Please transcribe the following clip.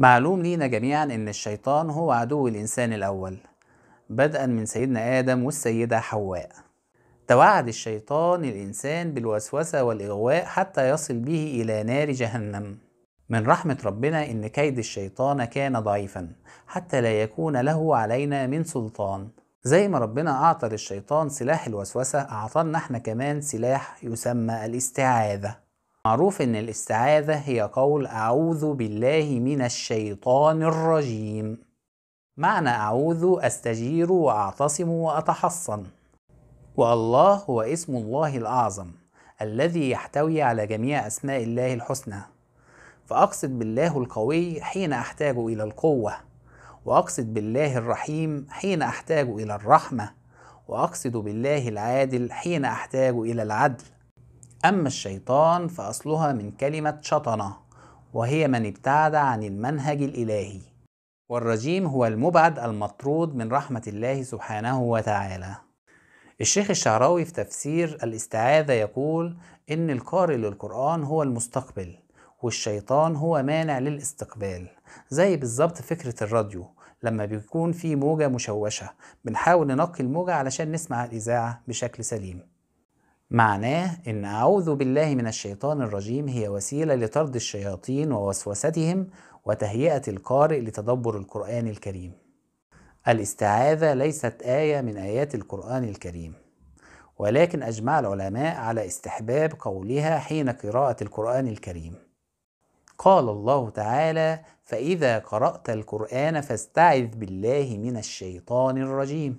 معلوم لينا جميعا أن الشيطان هو عدو الإنسان الأول بدءا من سيدنا آدم والسيدة حواء توعد الشيطان الإنسان بالوسوسة والإغواء حتى يصل به إلى نار جهنم من رحمة ربنا إن كيد الشيطان كان ضعيفا حتى لا يكون له علينا من سلطان زي ما ربنا أعطى للشيطان سلاح الوسوسة أعطانا احنا كمان سلاح يسمى الاستعاذة معروف ان الاستعاذة هي قول اعوذ بالله من الشيطان الرجيم معنى اعوذ استجير واعتصم واتحصن والله هو اسم الله الاعظم الذي يحتوي على جميع اسماء الله الحسنى فاقصد بالله القوي حين احتاج الى القوه واقصد بالله الرحيم حين احتاج الى الرحمه واقصد بالله العادل حين احتاج الى العدل أما الشيطان فأصلها من كلمة شطنة وهي من ابتعد عن المنهج الإلهي والرجيم هو المبعد المطرود من رحمة الله سبحانه وتعالى الشيخ الشعراوي في تفسير الاستعاذة يقول إن القارئ للقرآن هو المستقبل والشيطان هو مانع للاستقبال زي بالظبط فكرة الراديو لما بيكون في موجة مشوشة بنحاول ننقي الموجة علشان نسمع الإذاعة بشكل سليم معناه ان اعوذ بالله من الشيطان الرجيم هي وسيله لطرد الشياطين ووسوستهم وتهيئه القارئ لتدبر القران الكريم الاستعاذه ليست ايه من ايات القران الكريم ولكن اجمع العلماء على استحباب قولها حين قراءه القران الكريم قال الله تعالى فاذا قرات القران فاستعذ بالله من الشيطان الرجيم